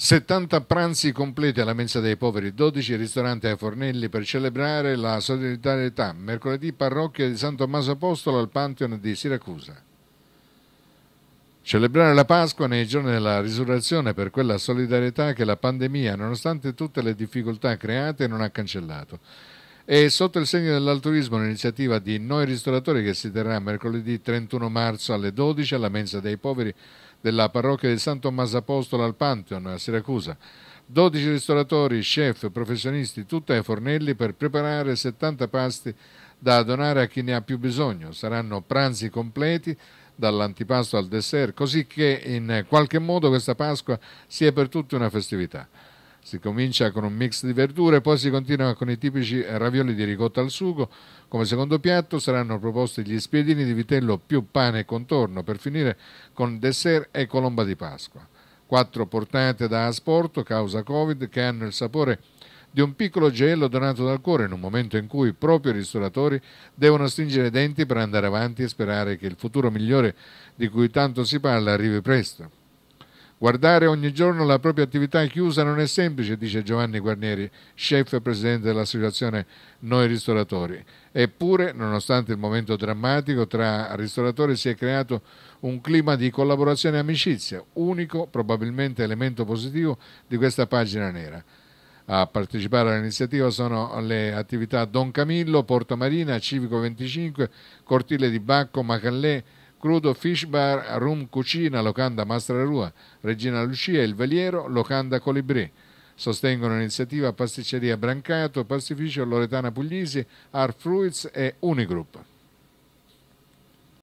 70 pranzi completi alla mensa dei poveri, 12 ristoranti ai fornelli per celebrare la solidarietà. Mercoledì parrocchia di San Tommaso Apostolo al Pantheon di Siracusa. Celebrare la Pasqua nei giorni della risurrezione per quella solidarietà che la pandemia, nonostante tutte le difficoltà create, non ha cancellato. E sotto il segno dell'altruismo, un'iniziativa di Noi Ristoratori che si terrà mercoledì 31 marzo alle 12 alla mensa dei poveri della parrocchia di San Tommaso Apostolo al Pantheon a Siracusa. 12 ristoratori, chef, professionisti, tutti ai fornelli per preparare 70 pasti da donare a chi ne ha più bisogno. Saranno pranzi completi dall'antipasto al dessert, così che in qualche modo questa Pasqua sia per tutti una festività. Si comincia con un mix di verdure, poi si continua con i tipici ravioli di ricotta al sugo. Come secondo piatto saranno proposti gli spiedini di vitello più pane e contorno, per finire con dessert e colomba di Pasqua. Quattro portate da asporto causa Covid che hanno il sapore di un piccolo gelo donato dal cuore in un momento in cui proprio i ristoratori devono stringere i denti per andare avanti e sperare che il futuro migliore di cui tanto si parla arrivi presto. Guardare ogni giorno la propria attività chiusa non è semplice, dice Giovanni Guarnieri, chef e presidente dell'associazione Noi Ristoratori. Eppure, nonostante il momento drammatico, tra ristoratori si è creato un clima di collaborazione e amicizia, unico probabilmente elemento positivo di questa pagina nera. A partecipare all'iniziativa sono le attività Don Camillo, Porto Marina, Civico 25, Cortile di Bacco, Macallè, Crudo Fish Bar, Room Cucina, Locanda Mastra Rua, Regina Lucia, Il Veliero, Locanda Colibré. Sostengono l'iniziativa Pasticceria Brancato, Pastificio Loretana Puglisi, Art Fruits e Unigroup.